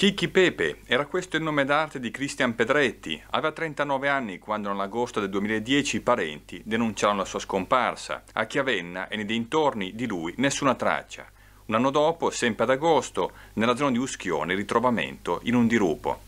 Chicchi Pepe, era questo il nome d'arte di Cristian Pedretti. Aveva 39 anni quando nell'agosto del 2010 i parenti denunciarono la sua scomparsa. A Chiavenna e nei dintorni di lui nessuna traccia. Un anno dopo, sempre ad agosto, nella zona di Uschione, ritrovamento in un dirupo.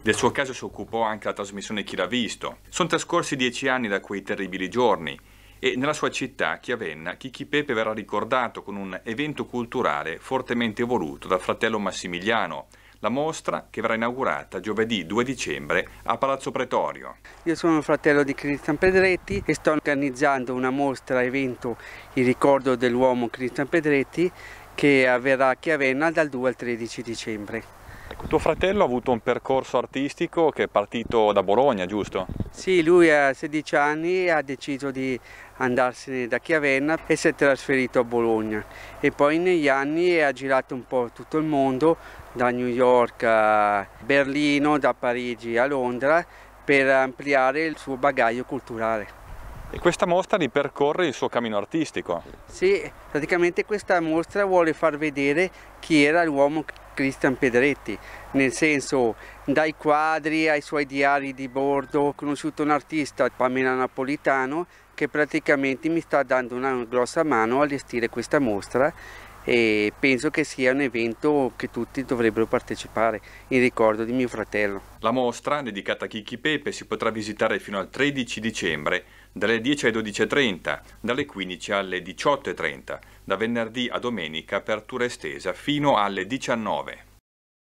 Del suo caso si occupò anche la trasmissione Chi l'ha visto. Sono trascorsi dieci anni da quei terribili giorni e nella sua città, Chiavenna, Chicchi Pepe verrà ricordato con un evento culturale fortemente voluto dal fratello Massimiliano la mostra che verrà inaugurata giovedì 2 dicembre a Palazzo Pretorio. Io sono il fratello di Cristian Pedretti e sto organizzando una mostra evento in ricordo dell'uomo Cristian Pedretti che avverrà a Chiavenna dal 2 al 13 dicembre. Ecco, tuo fratello ha avuto un percorso artistico che è partito da Bologna, giusto? Sì, lui a 16 anni ha deciso di andarsene da Chiavenna e si è trasferito a Bologna e poi negli anni ha girato un po' tutto il mondo, da New York a Berlino, da Parigi a Londra, per ampliare il suo bagaglio culturale. E questa mostra ripercorre il suo cammino artistico. Sì, praticamente questa mostra vuole far vedere chi era l'uomo Cristian Pedretti, nel senso dai quadri ai suoi diari di bordo ho conosciuto un artista, Pamela Napolitano, che praticamente mi sta dando una grossa mano a gestire questa mostra e penso che sia un evento che tutti dovrebbero partecipare in ricordo di mio fratello. La mostra, dedicata a Chicchi Pepe, si potrà visitare fino al 13 dicembre dalle 10 alle 12.30, dalle 15 alle 18.30, da venerdì a domenica apertura estesa fino alle 19.00.